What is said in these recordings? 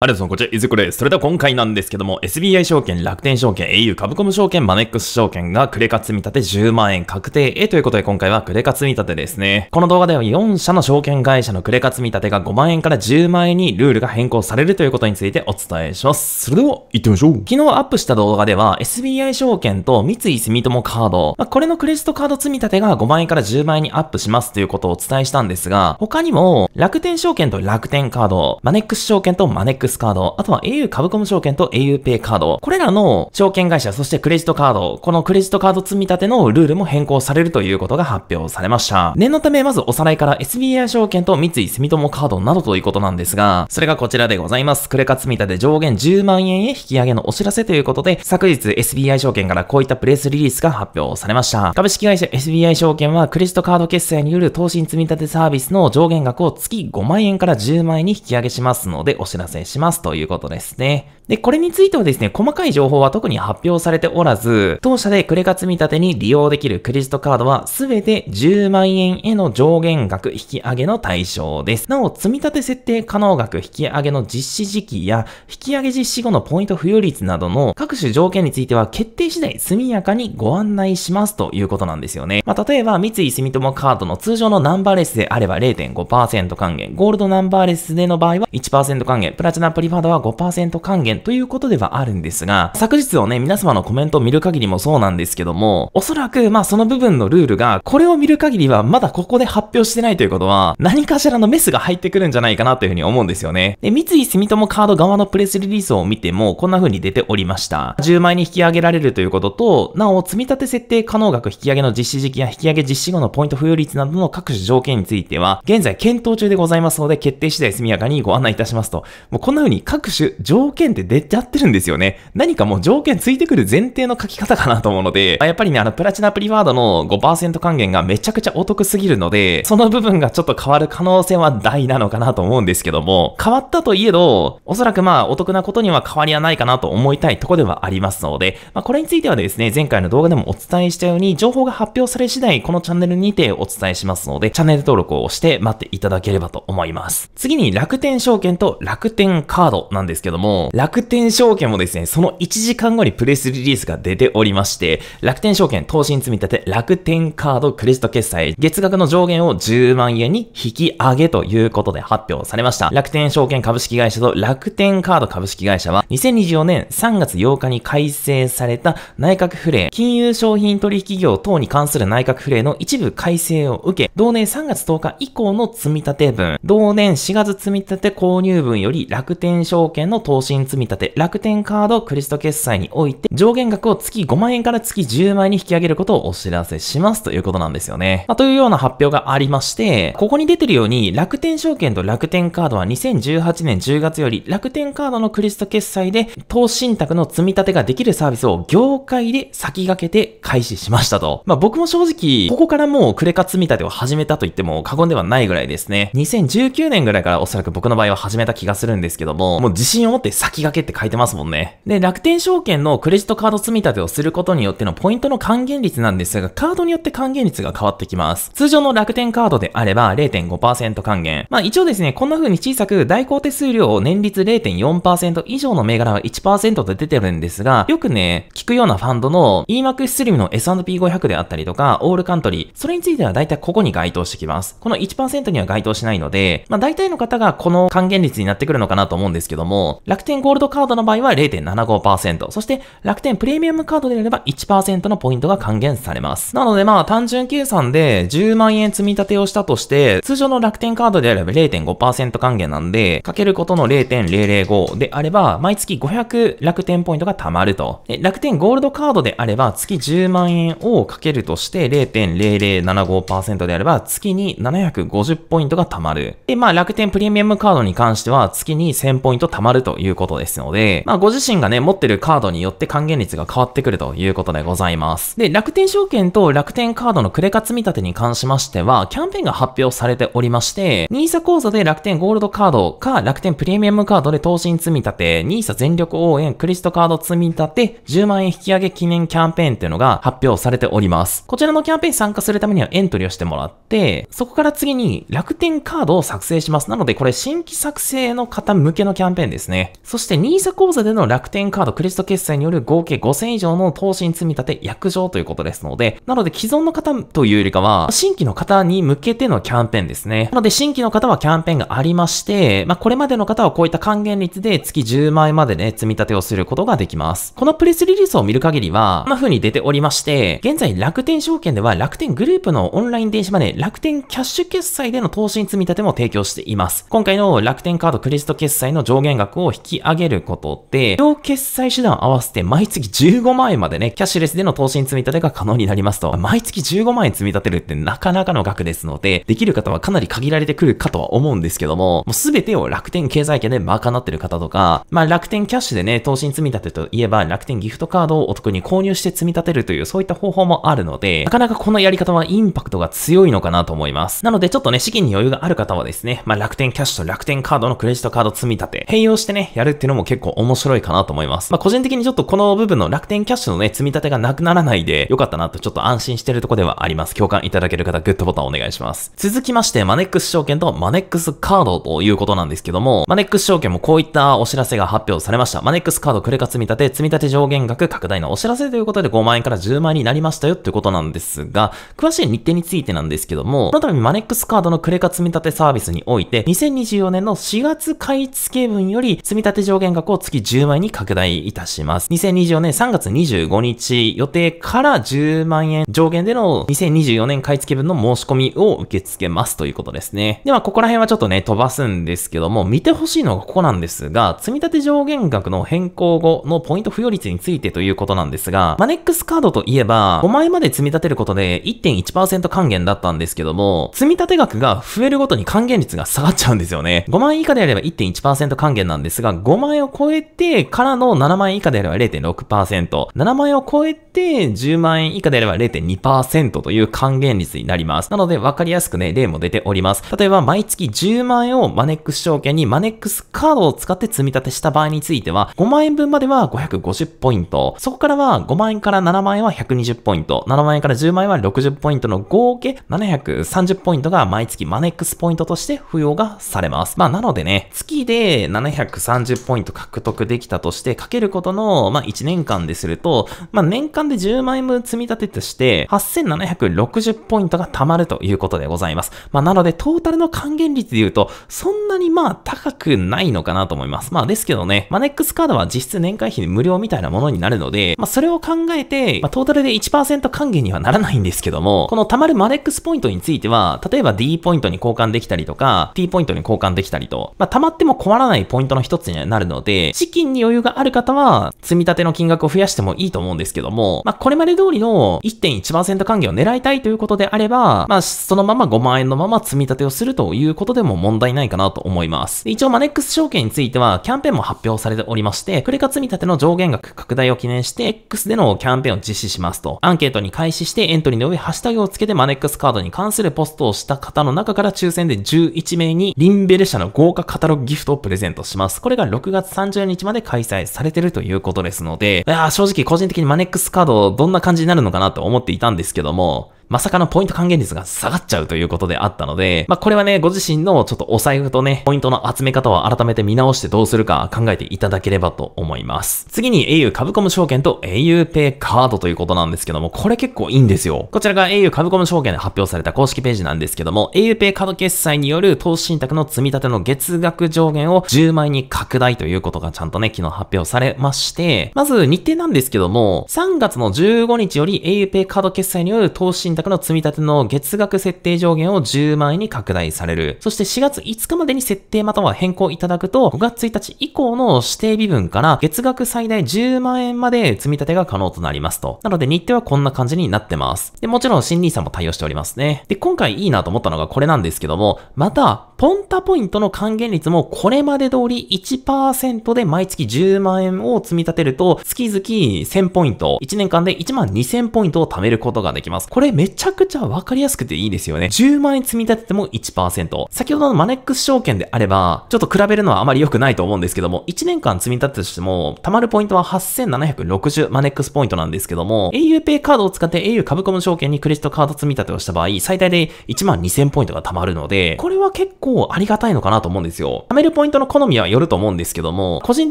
ありがとうございます。こちら、いずこです。それでは今回なんですけども、SBI 証券、楽天証券、au、株コム証券、マネックス証券がクレカ積み立て10万円確定へということで、今回はクレカ積み立てですね。この動画では4社の証券会社のクレカ積み立てが5万円から10万円にルールが変更されるということについてお伝えします。それでは、行ってみましょう。昨日アップした動画では、SBI 証券と三井住友カード、まあ、これのクレジットカード積み立てが5万円から10万円にアップしますということをお伝えしたんですが、他にも、楽天証券と楽天カード、マネックス証券とマネックス FX カード、あとは au 株コム証券と auPay カード、これらの証券会社、そしてクレジットカード、このクレジットカード積み立てのルールも変更されるということが発表されました。念のため、まずおさらいから SBI 証券と三井住友カードなどということなんですが、それがこちらでございます。クレカ積み立て上限10万円へ引き上げのお知らせということで、昨日 SBI 証券からこういったプレスリリースが発表されました。株式会社 SBI 証券はクレジットカード決済による投資積み立てサービスの上限額を月5万円から10万円に引き上げしますのでお知らせします。しますということですね。で、これについてはですね、細かい情報は特に発表されておらず、当社でクレカ積立に利用できるクレジットカードは全て10万円への上限額引き上げの対象です。なお、積立設定可能額引き上げの実施時期や、引き上げ実施後のポイント付与率などの各種条件については決定次第速やかにご案内しますということなんですよね。まあ、例えば、三井住友カードの通常のナンバーレスであれば0.5%還元、ゴールドナンバーレスでの場合は1%還元、プラチナプリファードは5%還元ということではあるんですが、昨日をね、皆様のコメントを見る限りもそうなんですけども、おそらく、まあその部分のルールが、これを見る限りはまだここで発表してないということは、何かしらのメスが入ってくるんじゃないかなというふうに思うんですよね。で、三井住友カード側のプレスリリースを見ても、こんな風に出ておりました。10枚に引き上げられるということと、なお、積み立て設定可能額引き上げの実施時期や引き上げ実施後のポイント付与率などの各種条件については、現在検討中でございますので、決定次第速やかにご案内いたしますと。もうこんな風に各種条件って出ちゃってるんですよね。何かもう条件ついてくる前提の書き方かなと思うので、やっぱりね、あの、プラチナプリワードの5%還元がめちゃくちゃお得すぎるので、その部分がちょっと変わる可能性は大なのかなと思うんですけども、変わったといえど、おそらくまあ、お得なことには変わりはないかなと思いたいとこではありますので、まあ、これについてはですね、前回の動画でもお伝えしたように、情報が発表され次第、このチャンネルにてお伝えしますので、チャンネル登録をして待っていただければと思います。次に楽天証券と楽天カードなんですけども、楽楽天証券もですね、その1時間後にプレスリリースが出ておりまして、楽天証券投資に積み立て楽天カードクレジット決済、月額の上限を10万円に引き上げということで発表されました。楽天証券株式会社と楽天カード株式会社は、2024年3月8日に改正された内閣府令、金融商品取引業等に関する内閣府令の一部改正を受け、同年3月10日以降の積立分、同年4月積立購入分より楽天証券の投資に積み積立楽天カードクレジット決済において、上限額を月5万円から月10万円に引き上げることをお知らせしますということなんですよね。まあ、というような発表がありまして、ここに出てるように、楽天証券と楽天カードは2018年10月より、楽天カードのクレジット決済で、投資信託の積み立てができるサービスを業界で先駆けて開始しましたと。まあ、僕も正直、ここからもうクレカ積み立てを始めたと言っても過言ではないぐらいですね。2019年ぐらいからおそらく僕の場合は始めた気がするんですけども、もう自信を持って先駆だけって書いてますもんね。で、楽天証券のクレジットカード積み立てをすることによってのポイントの還元率なんですが、カードによって還元率が変わってきます。通常の楽天カードであれば0.5%還元。まあ一応ですね、こんな風に小さく代行手数料を年率0.4%以上の銘柄は1%と出てるんですが、よくね、聞くようなファンドの EMAX スリムの S&P500 であったりとか、オールカントリー、それについては大体ここに該当してきます。この1%には該当しないので、まあ大体の方がこの還元率になってくるのかなと思うんですけども、楽天ゴールルドカードの場合は0.75%、そして楽天プレミアムカードであれば1%のポイントが還元されます。なのでまあ単純計算で10万円積み立てをしたとして、通常の楽天カードであれば0.5%還元なんで、かけることの0.005であれば、毎月500楽天ポイントが貯まると。楽天ゴールドカードであれば、月10万円をかけるとして0.0075%であれば、月に750ポイントが貯まる。で、まあ楽天プレミアムカードに関しては、月に1000ポイント貯まるということです。ですので、まあご自身がね、持ってるカードによって還元率が変わってくるということでございます。で、楽天証券と楽天カードのクレカ積み立てに関しましては、キャンペーンが発表されておりまして、NISA 講座で楽天ゴールドカードか楽天プレミアムカードで投資積み立て、NISA 全力応援クリストカード積み立て、10万円引き上げ記念キャンペーンっていうのが発表されております。こちらのキャンペーン参加するためにはエントリーをしてもらって、そこから次に楽天カードを作成します。なのでこれ新規作成の方向けのキャンペーンですね。そして NISA 口座での楽天カード、クレジット決済による合計5000以上の投資に積み立て、約定ということですので、なので既存の方というよりかは、新規の方に向けてのキャンペーンですね。なので新規の方はキャンペーンがありまして、まあ、これまでの方はこういった還元率で月10万円までね、積み立てをすることができます。このプレスリリースを見る限りは、こんな風に出ておりまして、現在楽天証券では楽天グループのオンライン電子マネー、楽天キャッシュ決済での投資に積み立ても提供しています。今回の楽天カードクレジット決済の上限額を引き上げることで、両決済手段合わせて毎月15万円までね、キャッシュレスでの投資に積み立てが可能になりますと、毎月15万円積み立てるってなかなかの額ですので、できる方はかなり限られてくるかとは思うんですけども、もうすべてを楽天経済圏で賄ってる方とか、まあ楽天キャッシュでね、投資に積み立てといえば楽天ギフトカードをお得に購入して積み立てるというそういった方法もあるので、なかなかこのやり方はインパクトが強いのかなと思います。なのでちょっとね、資金に余裕がある方はですね、まあ楽天キャッシュと楽天カードのクレジットカード積み立て、併用してね、やるっていうのもも結構面白いかなと思います。まあ、個人的にちょっとこの部分の楽天キャッシュのね、積み立てがなくならないで、良かったなとちょっと安心してるとこではあります。共感いただける方、グッドボタンお願いします。続きまして、マネックス証券とマネックスカードということなんですけども、マネックス証券もこういったお知らせが発表されました。マネックスカードクレカ積み立て、積み立て上限額拡大のお知らせということで5万円から10万円になりましたよってことなんですが、詳しい日程についてなんですけども、この度マネックスカードのクレカ積み立てサービスにおいて、2024年の4月買い付け分より積み立て上限限額を月10万円に拡大いたします。2024年3月25日予定から10万円上限での2024年買い付け分の申し込みを受け付けますということですね。では、ここら辺はちょっとね、飛ばすんですけども、見てほしいのがここなんですが、積立上限額の変更後のポイント付与率についてということなんですが、マネックスカードといえば、5枚まで積み立てることで1.1%還元だったんですけども、積立額が増えるごとに還元率が下がっちゃうんですよね。5万円以下であれば1.1%還元なんですが、5万円を超えてからの7万円以下であれば0.6%、7万円を超えて10万円以下であれば0.2%という還元率になります。なので分かりやすくね、例も出ております。例えば毎月10万円をマネックス証券にマネックスカードを使って積み立てした場合については、5万円分までは550ポイント、そこからは5万円から7万円は120ポイント、7万円から10万円は60ポイントの合計730ポイントが毎月マネックスポイントとして付与がされます。まあなのでね、月で730ポイントイント獲得できたとして、かけることの、まあ、1年間ですると、まあ、年間で10万円分積み立てとして、8760ポイントが貯まるということでございます。まあ、なので、トータルの還元率で言うと、そんなにまあ、高くないのかなと思います。まあ、ですけどね、マネックスカードは実質年会費無料みたいなものになるので、まあ、それを考えて、まあ、トータルで1%還元にはならないんですけども、この貯まるマネックスポイントについては、例えば D ポイントに交換できたりとか、T ポイントに交換できたりと、まあ、貯まっても困らないポイントの一つになるので、資金に余裕がある方は、積み立ての金額を増やしてもいいと思うんですけども、まあ、これまで通りの1.1%還元を狙いたいということであれば、まあ、そのまま5万円のまま積み立てをするということでも問題ないかなと思います。一応、マネックス証券については、キャンペーンも発表されておりまして、クレカ積み立ての上限額拡大を記念して、X でのキャンペーンを実施しますと。アンケートに開始して、エントリーの上、ハッシュタグをつけて、マネックスカードに関するポストをした方の中から抽選で11名に、リンベル社の豪華カタログギフトをプレゼントします。これが6月月30日まで開催されてるということですので、いや正直個人的にマネックスカードどんな感じになるのかなと思っていたんですけども、まさかのポイント還元率が下がっちゃうということであったので、まあ、これはね、ご自身のちょっとお財布とね、ポイントの集め方を改めて見直してどうするか考えていただければと思います。次に au 株コム証券と a u ペイカードということなんですけども、これ結構いいんですよ。こちらが au 株コム証券で発表された公式ページなんですけども、a u ペイカード決済による投資信託の積み立ての月額上限を10万円に拡大ということがちゃんとね、昨日発表されまして、まず日程なんですけども、3月の15日より a u ペイカード決済による投資信託宅の積み立ての月額設定上限を10万円に拡大される。そして4月5日までに設定または変更いただくと、5月1日以降の指定微分から月額最大10万円まで積み立てが可能となりますと。なので日程はこんな感じになってます。で、もちろん新 n i s も対応しておりますね。で、今回いいなと思ったのがこれなんですけども、また、ポンタポイントの還元率もこれまで通り1%で毎月10万円を積み立てると、月々1000ポイント、1年間で1万2000ポイントを貯めることができます。これめちゃくちゃわかりやすくていいですよね。10万円積み立てても1%。先ほどのマネックス証券であれば、ちょっと比べるのはあまり良くないと思うんですけども、1年間積み立てしても、貯まるポイントは8760マネックスポイントなんですけども、auPay カードを使って au 株コム証券にクレジットカード積み立てをした場合、最大で1万2000ポイントが貯まるので、これは結構構ありがたいのかなと思うんですよ。貯めるポイントの好みはよると思うんですけども、個人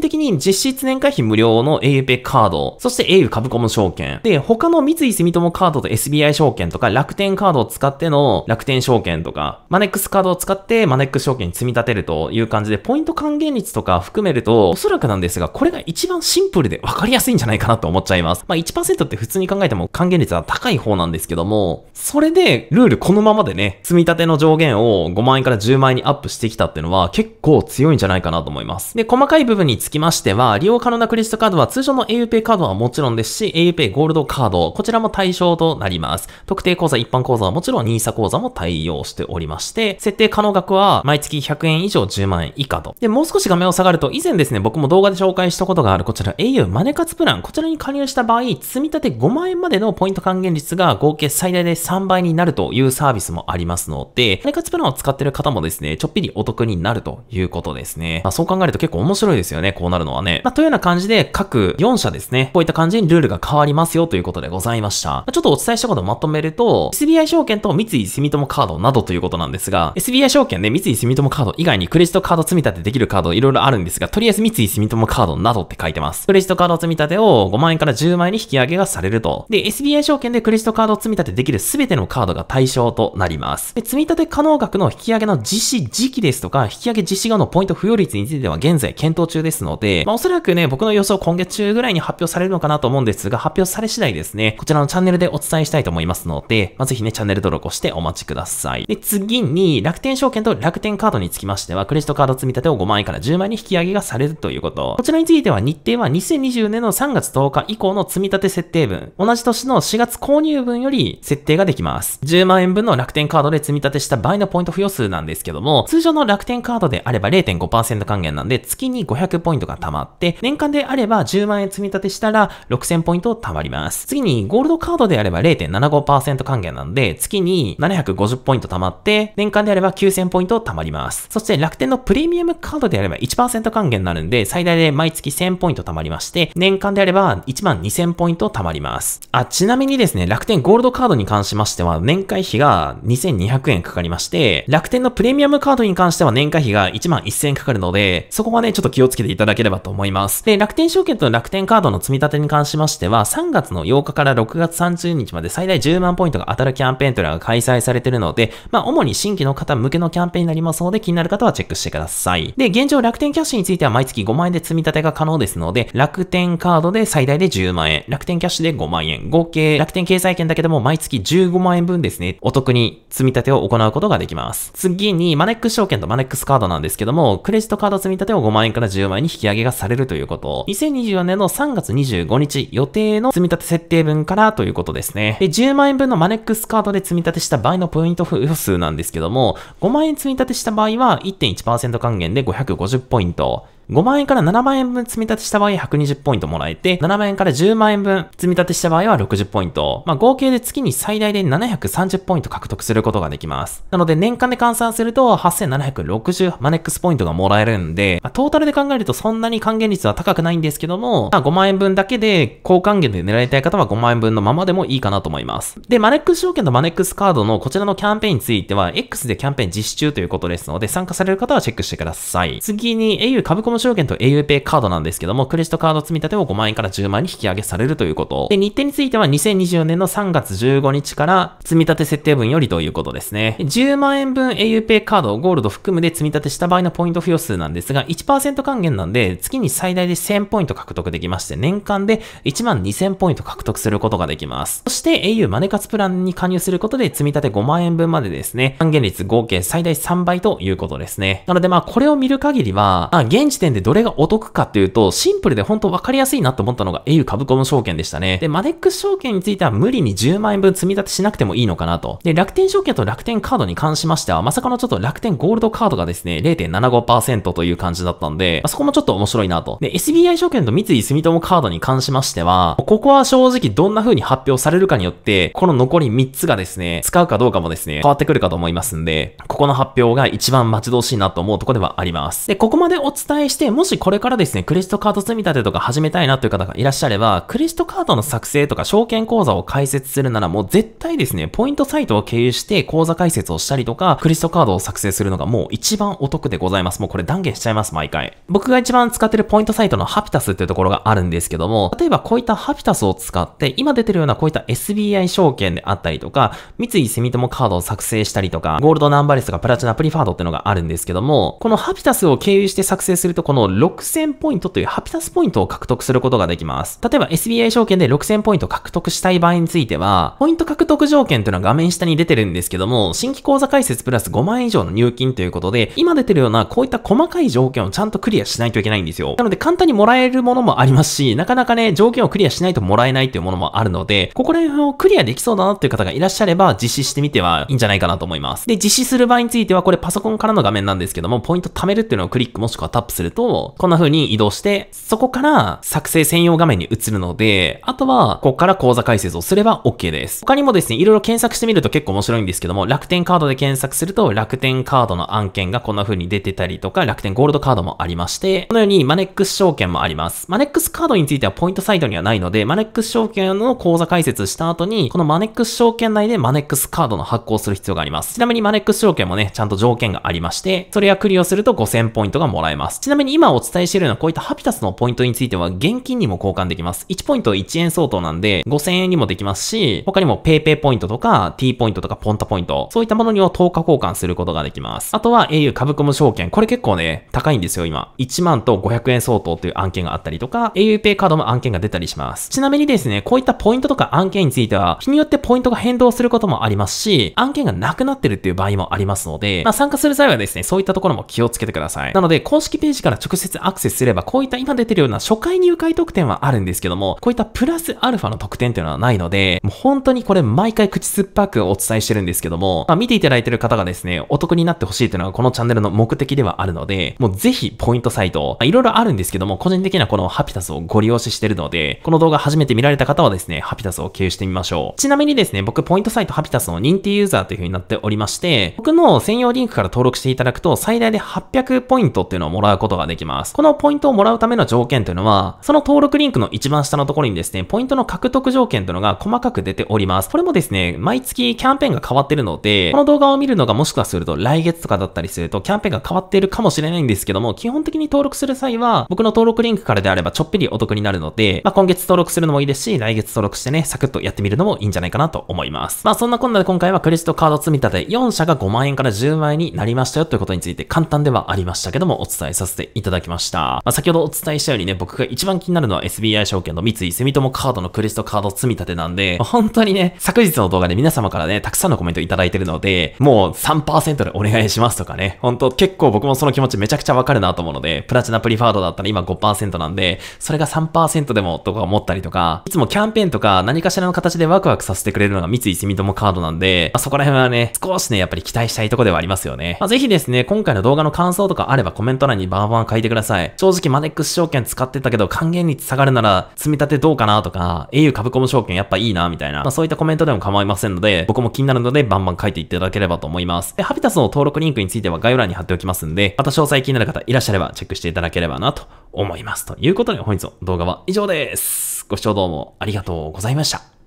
的に実質年会費無料の a p e y カード、そして au 株コム証券、で、他の三井住友カードと SBI 証券とか楽天カードを使っての楽天証券とか、マネックスカードを使ってマネックス証券に積み立てるという感じで、ポイント還元率とか含めると、おそらくなんですが、これが一番シンプルで分かりやすいんじゃないかなと思っちゃいます。まあ1%って普通に考えても還元率は高い方なんですけども、それでルールこのままでね、積み立ての上限を5万円から10万円前にアップしてきたっていうのは結構強いんじゃないかなと思います。で、細かい部分につきましては、利用可能なクレジットカードは通常の auPay カードはもちろんですし、auPay ゴールドカード、こちらも対象となります。特定口座、一般口座はもちろん NISA 口座も対応しておりまして、設定可能額は毎月100円以上10万円以下と。で、もう少し画面を下がると、以前ですね、僕も動画で紹介したことがあるこちら au マネカツプラン、こちらに加入した場合、積み立て5万円までのポイント還元率が合計最大で3倍になるというサービスもありますので、マネカツプランを使っている方もですですね、ちょっぴりお得になるということですね。まあ、そう考えると結構面白いですよね、こうなるのはね。まあ、というような感じで、各4社ですね、こういった感じにルールが変わりますよということでございました。まあ、ちょっとお伝えしたことをまとめると、SBI 証券と三井住友カードなどということなんですが、SBI 証券で三井住友カード以外にクレジットカード積み立てできるカードいろいろあるんですが、とりあえず三井住友カードなどって書いてます。クレジットカード積み立てを5万円から10万円に引き上げがされると。で、SBI 証券でクレジットカード積み立てできる全てのカードが対象となります。で、積立可能額の引き上げの実止時期ですとか、引き上げ実施後のポイント付与率については現在検討中ですので、まあ、おそらくね、僕の予想今月中ぐらいに発表されるのかなと思うんですが、発表され次第ですね、こちらのチャンネルでお伝えしたいと思いますので、まあ、ぜひね、チャンネル登録をしてお待ちください。で、次に、楽天証券と楽天カードにつきましては、クレジットカード積み立てを5万円から10万円に引き上げがされるということ。こちらについては日程は2020年の3月10日以降の積み立て設定分、同じ年の4月購入分より設定ができます。10万円分の楽天カードで積み立てした場合のポイント付与数なんですけどども、通常の楽天カードであれば0.5%還元なんで、月に500ポイントが貯まって、年間であれば10万円積み立てしたら6000ポイント貯まります。次に、ゴールドカードであれば0.75%還元なんで、月に750ポイント貯まって、年間であれば9000ポイント貯まります。そして楽天のプレミアムカードであれば1%還元になるんで、最大で毎月1000ポイント貯まりまして、年間であれば1万2000ポイント貯まります。あ、ちなみにですね、楽天ゴールドカードに関しましては、年会費が2200円かかりまして、楽天のプレミアムアムカードに関しては年会費が1万1000円かかるので、そこはね、ちょっと気をつけていただければと思います。で、楽天証券と楽天カードの積み立てに関しましては、3月の8日から6月30日まで最大10万ポイントが当たるキャンペーンというのが開催されているので、まあ、主に新規の方向けのキャンペーンになりますので、気になる方はチェックしてください。で、現状楽天キャッシュについては毎月5万円で積み立てが可能ですので、楽天カードで最大で10万円、楽天キャッシュで5万円、合計楽天経済圏だけでも毎月15万円分ですね、お得に積み立てを行うことができます。次に、にマネックス証券とマネックスカードなんですけども、クレジットカード積み立てを5万円から10万円に引き上げがされるということ。2024年の3月25日予定の積み立て設定分からということですね。で、10万円分のマネックスカードで積み立てした場合のポイント付与数なんですけども、5万円積み立てした場合は1.1%還元で550ポイント。5万円から7万円分積み立てした場合120ポイントもらえて、7万円から10万円分積み立てした場合は60ポイント。まあ、合計で月に最大で730ポイント獲得することができます。なので、年間で換算すると8760マネックスポイントがもらえるんで、まあ、トータルで考えるとそんなに還元率は高くないんですけども、まあ、5万円分だけで高還元で狙いたい方は5万円分のままでもいいかなと思います。で、マネックス証券とマネックスカードのこちらのキャンペーンについては、X でキャンペーン実施中ということですので、参加される方はチェックしてください。次に au 株コム納証券と auPay カードなんですけども、クレジットカード積み立てを5万円から10万円に引き上げされるということ。で、日程については2024年の3月15日から積み立て設定分よりということですね。10万円分 auPay カードをゴールド含むで積み立てした場合のポイント付与数なんですが、1%還元なんで、月に最大で1000ポイント獲得できまして、年間で1万2000ポイント獲得することができます。そして au マネ活プランに加入することで積み立て5万円分までですね、還元率合計最大3倍ということですね。なのでまあこれを見る限りは、まあ現時点点でどれがお得かっていうと、シンプルで本当分かりやすいなと思ったのが au 株コム証券でしたね。で、マネックス証券については無理に10万円分積み立てしなくてもいいのかなと。で、楽天証券と楽天カードに関しましては、まさかのちょっと楽天ゴールドカードがですね、0.75%という感じだったんで、まあ、そこもちょっと面白いなと。で、SBI 証券と三井住友カードに関しましては、ここは正直どんな風に発表されるかによって、この残り3つがですね、使うかどうかもですね、変わってくるかと思いますんで、ここの発表が一番待ち遠しいなと思うとこではあります。で、ここまでお伝えししてもしこれからですね、クレジットカード積み立てとか始めたいなという方がいらっしゃれば、クレジットカードの作成とか証券口座を開設するならもう絶対ですね、ポイントサイトを経由して口座開設をしたりとか、クレジットカードを作成するのがもう一番お得でございます。もうこれ断言しちゃいます、毎回。僕が一番使ってるポイントサイトのハピタスっていうところがあるんですけども、例えばこういったハピタスを使って、今出てるようなこういった SBI 証券であったりとか、三井住友カードを作成したりとか、ゴールドナンバレスとかプラチナプリファードっていうのがあるんですけども、このハピタスを経由して作成するとこの6000ポイントというハピタスポイントを獲得することができます。例えば SBI 証券で6000ポイント獲得したい場合については、ポイント獲得条件というのは画面下に出てるんですけども、新規口座開設プラス5万円以上の入金ということで、今出てるようなこういった細かい条件をちゃんとクリアしないといけないんですよ。なので簡単にもらえるものもありますし、なかなかね、条件をクリアしないともらえないというものもあるので、ここら辺をクリアできそうだなという方がいらっしゃれば、実施してみてはいいんじゃないかなと思います。で、実施する場合については、これパソコンからの画面なんですけども、ポイント貯めるっていうのをクリックもしくはタップするると、こんな風に移動して、そこから作成専用画面に移るので、あとは、ここから口座解説をすれば OK です。他にもですね、いろいろ検索してみると結構面白いんですけども、楽天カードで検索すると、楽天カードの案件がこんな風に出てたりとか、楽天ゴールドカードもありまして、このようにマネックス証券もあります。マネックスカードについてはポイントサイトにはないので、マネックス証券の口座解説した後に、このマネックス証券内でマネックスカードの発行する必要があります。ちなみにマネックス証券もね、ちゃんと条件がありまして、それはクリアすると5000ポイントがもらえます。ちなみにみに今お伝えしているようなこういったハピタスのポイントについては現金にも交換できます。1ポイント1円相当なんで5000円にもできますし、他にも PayPay ポイントとか T ポイントとかポンタポイント、そういったものにも10日交換することができます。あとは au 株コム証券。これ結構ね、高いんですよ、今。1万と500円相当という案件があったりとか、auPay カードも案件が出たりします。ちなみにですね、こういったポイントとか案件については、日によってポイントが変動することもありますし、案件がなくなってるっていう場合もありますので、まあ、参加する際はですね、そういったところも気をつけてください。なので、公式ページからから直接アクセスすれば、こういった今出てるような初回入会特典はあるんですけども、こういったプラスアルファの特典っていうのはないので、もう本当にこれ毎回口酸っぱくお伝えしてるんですけども、まあ、見ていただいてる方がですね、お得になってほしいというのがこのチャンネルの目的ではあるので、もうぜひポイントサイト、まあ、いろいろあるんですけども、個人的なこのハピタスをご利用ししてるので、この動画初めて見られた方はですね、ハピタスを経由してみましょう。ちなみにですね、僕ポイントサイトハピタスの認定ユーザーという風になっておりまして、僕の専用リンクから登録していただくと、最大で800ポイントっていうのをもらうことができます。このポイントをもらうための条件というのは、その登録リンクの一番下のところにですね、ポイントの獲得条件というのが細かく出ております。これもですね、毎月キャンペーンが変わってるので、この動画を見るのがもしかすると来月とかだったりすると、キャンペーンが変わっているかもしれないんですけども、基本的に登録する際は、僕の登録リンクからであればちょっぴりお得になるので、まあ、今月登録するのもいいですし、来月登録してね、サクッとやってみるのもいいんじゃないかなと思います。まあそんなこんなで今回はクレジットカード積み立て4社が5万円から10万円になりましたよということについて簡単ではありましたけどもお伝えさせてていただきました。まあ、先ほどお伝えしたようにね、僕が一番気になるのは SBI 証券の三井住友カードのクレジットカード積み立てなんで、まあ、本当にね、昨日の動画で皆様からね、たくさんのコメントいただいてるので、もう3%でお願いしますとかね、本当結構僕もその気持ちめちゃくちゃわかるなと思うので、プラチナプリファードだったら今5%なんで、それが3%でもとか思ったりとか、いつもキャンペーンとか何かしらの形でワクワクさせてくれるのが三井住友カードなんで、まあ、そこら辺はね、少しね、やっぱり期待したいとこではありますよね。まあ、ぜひですね、今回の動画の感想とかあればコメント欄にバーバーま書いてください。正直マネックス証券使ってたけど還元率下がるなら積み立てどうかなとか、au 株コム証券やっぱいいなみたいな、まあ、そういったコメントでも構いませんので、僕も気になるのでバンバン書いていただければと思います。で、ハビタスの登録リンクについては概要欄に貼っておきますんで、また詳細気になる方いらっしゃればチェックしていただければなと思います。ということで本日の動画は以上です。ご視聴どうもありがとうございました。